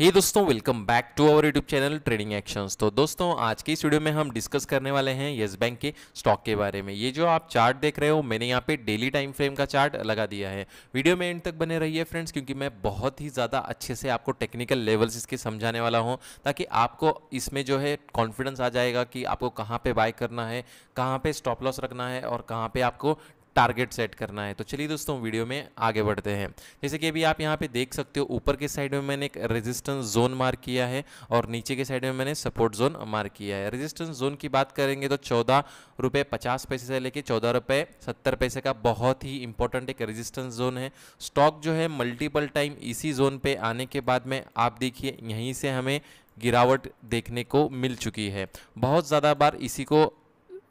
हे दोस्तों welcome back to our YouTube channel trading actions तो दोस्तों आज के इस वीडियो में हम डिस्कस करने वाले हैं येस बैंक के स्टॉक के बारे में ये जो आप चार्ट देख रहे हो मैंने यहाँ पे डेली टाइम फ्रेम का चार्ट लगा दिया है वीडियो में एंड तक बने रहिए फ्रेंड्स क्योंकि मैं बहुत ही ज़्यादा अच्छे से आपको टेक्निकल लेवल्स इसके समझाने वाला हूँ ताकि आपको इसमें जो है कॉन्फिडेंस आ जाएगा कि आपको कहाँ पर बाय करना है कहाँ पर स्टॉप लॉस रखना है और कहाँ पर आपको टारगेट सेट करना है तो चलिए दोस्तों वीडियो में आगे बढ़ते हैं जैसे कि अभी आप यहाँ पे देख सकते हो ऊपर के साइड में मैंने एक रेजिस्टेंस जोन मार्क किया है और नीचे के साइड में मैंने सपोर्ट जोन मार्क किया है रेजिस्टेंस जोन की बात करेंगे तो चौदह रुपये पचास पैसे से लेकर चौदह रुपये सत्तर पैसे का बहुत ही इंपॉर्टेंट एक रेजिस्टेंस जोन है स्टॉक जो है मल्टीपल टाइम इसी जोन पे आने के बाद में आप देखिए यहीं से हमें गिरावट देखने को मिल चुकी है बहुत ज़्यादा बार इसी को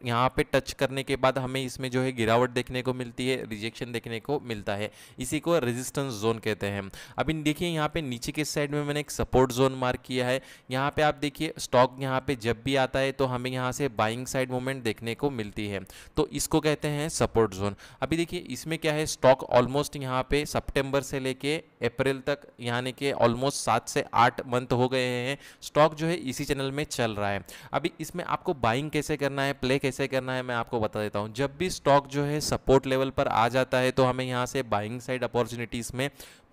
यहाँ पे टच करने के बाद हमें इसमें जो है गिरावट देखने को मिलती है रिजेक्शन देखने को मिलता है इसी को रेजिस्टेंस जोन कहते हैं अभी देखिए यहाँ पे नीचे के साइड में मैंने एक सपोर्ट जोन मार्क किया है यहाँ पे आप देखिए स्टॉक यहाँ पे जब भी आता है तो हमें यहाँ से बाइंग साइड मूवमेंट देखने को मिलती है तो इसको कहते हैं सपोर्ट जोन अभी देखिए इसमें क्या है स्टॉक ऑलमोस्ट यहाँ पे सप्टेम्बर से लेके अप्रैल तक यानी कि ऑलमोस्ट सात से आठ मंथ हो गए हैं स्टॉक जो है इसी चैनल में चल रहा है अभी इसमें आपको बाइंग कैसे करना है प्ले कैसे करना है मैं आपको बता देता हूँ जब भी स्टॉक जो है सपोर्ट लेवल पर आ जाता है तो हमें यहाँ से बाइंग साइड अपॉर्चुनिटीज़ में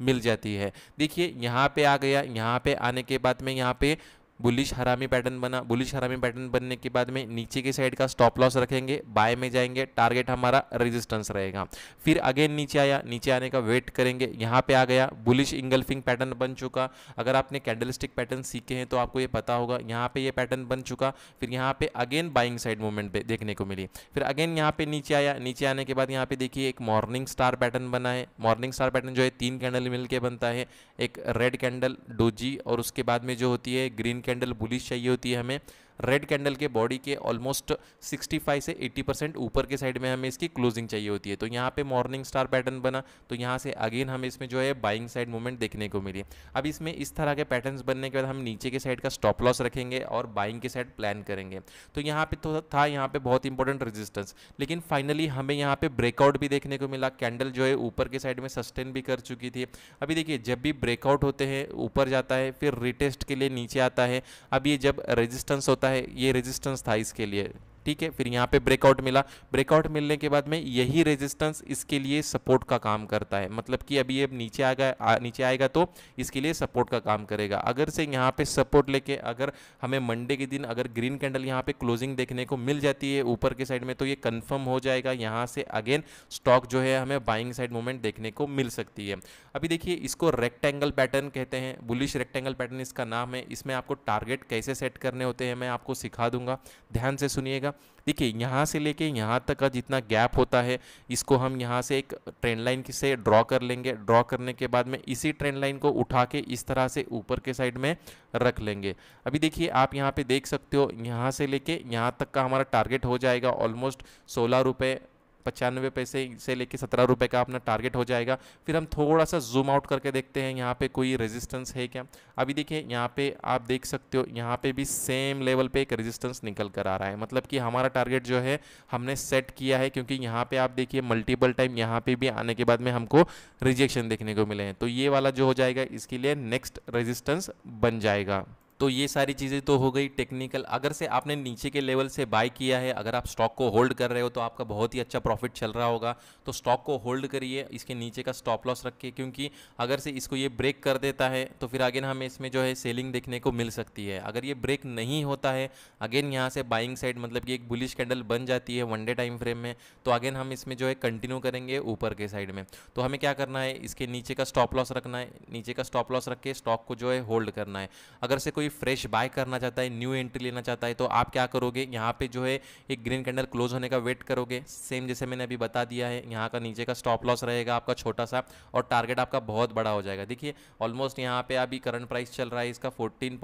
मिल जाती है देखिए यहाँ पे आ गया यहाँ पे आने के बाद में यहाँ पे बुलिश हरामी पैटर्न बना बुलिश हरामी पैटर्न बनने के बाद में नीचे के साइड का स्टॉप लॉस रखेंगे बाय में जाएंगे टारगेट हमारा रेजिस्टेंस रहेगा फिर अगेन नीचे आया नीचे आने का वेट करेंगे यहाँ पे आ गया बुलिश इंगल्फिंग पैटर्न बन चुका अगर आपने कैंडलस्टिक पैटर्न सीखे हैं तो आपको ये पता होगा यहाँ पे ये पैटर्न बन चुका फिर यहाँ पे अगेन बाइंग साइड मूवमेंट पर देखने को मिली फिर अगेन यहाँ पे नीचे आया नीचे आने के बाद यहाँ पे देखिए एक मॉर्निंग स्टार पैटर्न बना है मॉर्निंग स्टार पैटर्न जो है तीन कैंडल मिल के बनता है एक रेड कैंडल डोजी और उसके बाद में जो होती है ग्रीन कैंडल बुलिश चाहिए होती है हमें रेड कैंडल के बॉडी के ऑलमोस्ट 65 से 80 परसेंट ऊपर के साइड में हमें इसकी क्लोजिंग चाहिए होती है तो यहाँ पे मॉर्निंग स्टार पैटर्न बना तो यहाँ से अगेन हमें इसमें जो है बाइंग साइड मूवमेंट देखने को मिली अब इसमें इस तरह के पैटर्न बनने के बाद हम नीचे के साइड का स्टॉप लॉस रखेंगे और बाइंग के साइड प्लान करेंगे तो यहाँ पे तो था यहाँ पे बहुत इंपॉर्टेंट रजिस्टेंस लेकिन फाइनली हमें यहाँ पे ब्रेकआउट भी देखने को मिला कैंडल जो है ऊपर के साइड में सस्टेन भी कर चुकी थी अभी देखिए जब भी ब्रेकआउट होते हैं ऊपर जाता है फिर रिटेस्ट के लिए नीचे आता है अब ये जब रेजिस्टेंस होता होता है ये रेजिस्टेंस था इसके लिए ठीक है फिर यहाँ पे ब्रेकआउट मिला ब्रेकआउट मिलने के बाद में यही रेजिस्टेंस इसके लिए सपोर्ट का काम करता है मतलब कि अभी ये नीचे आ गया नीचे आएगा तो इसके लिए सपोर्ट का काम करेगा अगर से यहाँ पे सपोर्ट लेके अगर हमें मंडे के दिन अगर ग्रीन कैंडल यहाँ पे क्लोजिंग देखने को मिल जाती है ऊपर के साइड में तो ये कन्फर्म हो जाएगा यहाँ से अगेन स्टॉक जो है हमें बाइंग साइड मूवमेंट देखने को मिल सकती है अभी देखिए इसको रेक्टेंगल पैटर्न कहते हैं बुलिश रेक्टेंगल पैटर्न इसका नाम है इसमें आपको टारगेट कैसे सेट करने होते हैं मैं आपको सिखा दूंगा ध्यान से सुनिएगा देखिए यहाँ से लेके यहाँ तक का जितना गैप होता है इसको हम यहाँ से एक ट्रेंड लाइन से ड्रॉ कर लेंगे ड्रॉ करने के बाद में इसी ट्रेंड लाइन को उठा के इस तरह से ऊपर के साइड में रख लेंगे अभी देखिए आप यहाँ पे देख सकते हो यहाँ से लेके यहाँ तक का हमारा टारगेट हो जाएगा ऑलमोस्ट सोलह रुपये पचानवे पैसे से लेके सत्रह रुपये का अपना टारगेट हो जाएगा फिर हम थोड़ा सा जूम आउट करके देखते हैं यहाँ पे कोई रेजिस्टेंस है क्या अभी देखिए यहाँ पे आप देख सकते हो यहाँ पे भी सेम लेवल पे एक रेजिस्टेंस निकल कर आ रहा है मतलब कि हमारा टारगेट जो है हमने सेट किया है क्योंकि यहाँ पर आप देखिए मल्टीपल टाइम यहाँ पर भी आने के बाद में हमको रिजेक्शन देखने को मिले हैं तो ये वाला जो हो जाएगा इसके लिए नेक्स्ट रजिस्टेंस बन जाएगा तो ये सारी चीज़ें तो हो गई टेक्निकल अगर से आपने नीचे के लेवल से बाय किया है अगर आप स्टॉक को होल्ड कर रहे हो तो आपका बहुत ही अच्छा प्रॉफिट चल रहा होगा तो स्टॉक को होल्ड करिए इसके नीचे का स्टॉप लॉस रखिए क्योंकि अगर से इसको ये ब्रेक कर देता है तो फिर आगे हमें इसमें जो है सेलिंग देखने को मिल सकती है अगर ये ब्रेक नहीं होता है अगेन यहाँ से बाइंग साइड मतलब कि एक बुलिश कैंडल बन जाती है वनडे टाइम फ्रेम में तो अगेन हम इसमें जो है कंटिन्यू करेंगे ऊपर के साइड में तो हमें क्या करना है इसके नीचे का स्टॉप लॉस रखना है नीचे का स्टॉप लॉस रख के स्टॉक को जो है होल्ड करना है अगर से कोई फ्रेश बाय करना चाहता है न्यू एंट्री लेना चाहता है तो आप क्या करोगे यहाँ पे जो है एक ग्रीन कैंडल क्लोज होने का वेट करोगे सेम जैसे मैंने अभी बता दिया है यहाँ का नीचे का स्टॉप लॉस रहेगा आपका छोटा सा और टारगेट आपका बहुत बड़ा हो जाएगा देखिए ऑलमोस्ट यहाँ पे अभी करंट प्राइस चल रहा है इसका फोर्टीन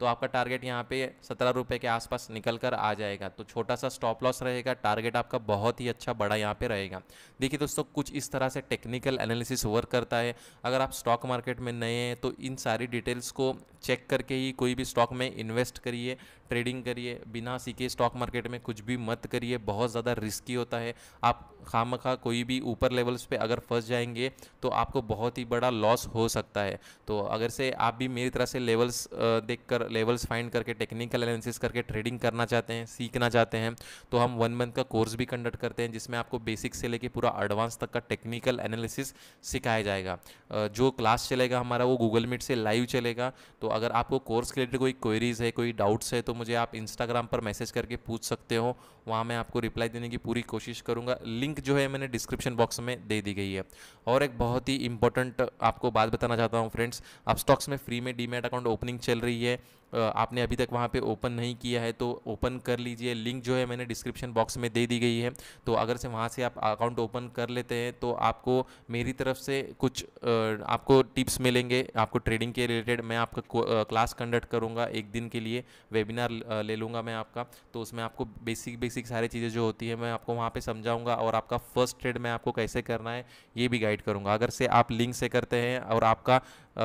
तो आपका टारगेट यहाँ पे सत्रह के आसपास निकल कर आ जाएगा तो छोटा सा स्टॉप लॉस रहेगा टारगेट आपका बहुत ही अच्छा बड़ा यहाँ पे रहेगा देखिए दोस्तों कुछ इस तरह से टेक्निकल एनालिसिस वर्क करता है अगर आप स्टॉक मार्केट में नए हैं तो इन सारी डिटेल्स को चेक कर करके ही कोई भी स्टॉक में इन्वेस्ट करिए ट्रेडिंग करिए बिना सीखे स्टॉक मार्केट में कुछ भी मत करिए बहुत ज़्यादा रिस्की होता है आप खाम खा कोई भी ऊपर लेवल्स पे अगर फंस जाएंगे तो आपको बहुत ही बड़ा लॉस हो सकता है तो अगर से आप भी मेरी तरह से लेवल्स देख कर लेवल्स फाइंड करके टेक्निकल एनालिसिस करके ट्रेडिंग करना चाहते हैं सीखना चाहते हैं तो हम वन मंथ का कोर्स भी कंडक्ट करते हैं जिसमें आपको बेसिक से लेकर पूरा एडवांस तक का टेक्निकल एनालिसिस सिखाया जाएगा जो क्लास चलेगा हमारा वो गूगल मीट से लाइव चलेगा तो अगर आप आपको कोर्स के रिलेटेड कोई क्वेरीज़ है कोई डाउट्स है तो मुझे आप इंस्टाग्राम पर मैसेज करके पूछ सकते हो वहाँ मैं आपको रिप्लाई देने की पूरी कोशिश करूँगा लिंक जो है मैंने डिस्क्रिप्शन बॉक्स में दे दी गई है और एक बहुत ही इंपॉर्टेंट आपको बात बताना चाहता हूँ फ्रेंड्स अब स्टॉक्स में फ्री में डीमेट अकाउंट ओपनिंग चल रही है आपने अभी तक वहाँ पे ओपन नहीं किया है तो ओपन कर लीजिए लिंक जो है मैंने डिस्क्रिप्शन बॉक्स में दे दी गई है तो अगर से वहाँ से आप अकाउंट ओपन कर लेते हैं तो आपको मेरी तरफ से कुछ आपको टिप्स मिलेंगे आपको ट्रेडिंग के रिलेटेड मैं आपका क्लास कंडक्ट करूँगा एक दिन के लिए वेबिनार ले लूँगा मैं आपका तो उसमें आपको बेसिक बेसिक सारी चीज़ें जो होती है मैं आपको वहाँ पर समझाऊँगा और आपका फर्स्ट ट्रेड मैं आपको कैसे करना है ये भी गाइड करूँगा अगर से आप लिंक से करते हैं और आपका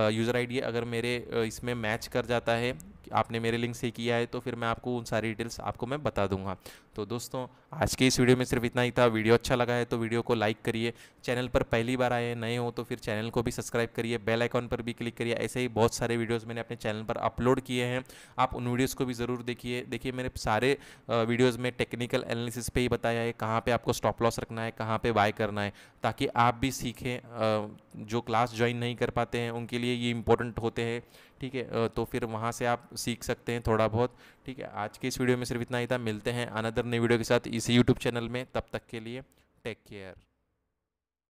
यूज़र आई अगर मेरे इसमें मैच कर जाता है आपने मेरे लिंक से किया है तो फिर मैं आपको उन सारी डिटेल्स आपको मैं बता दूंगा तो दोस्तों आज के इस वीडियो में सिर्फ इतना ही था वीडियो अच्छा लगा है तो वीडियो को लाइक करिए चैनल पर पहली बार आए नए हो तो फिर चैनल को भी सब्सक्राइब करिए बेल आइकॉन पर भी क्लिक करिए ऐसे ही बहुत सारे वीडियोज़ मैंने अपने चैनल पर अपलोड किए हैं आप उन वीडियोज़ को भी ज़रूर देखिए देखिए मेरे सारे वीडियोज़ में टेक्निकल एनालिसिस पर ही बताया है कहाँ पर आपको स्टॉप लॉस रखना है कहाँ पर बाय करना है ताकि आप भी सीखें जो क्लास ज्वाइन नहीं कर पाते हैं उनके लिए ये इंपॉर्टेंट होते हैं ठीक है तो फिर वहाँ से आप सीख सकते हैं थोड़ा बहुत ठीक है आज के इस वीडियो में सिर्फ इतना ही था मिलते हैं अनदर नई वीडियो के साथ इसी यूट्यूब चैनल में तब तक के लिए टेक केयर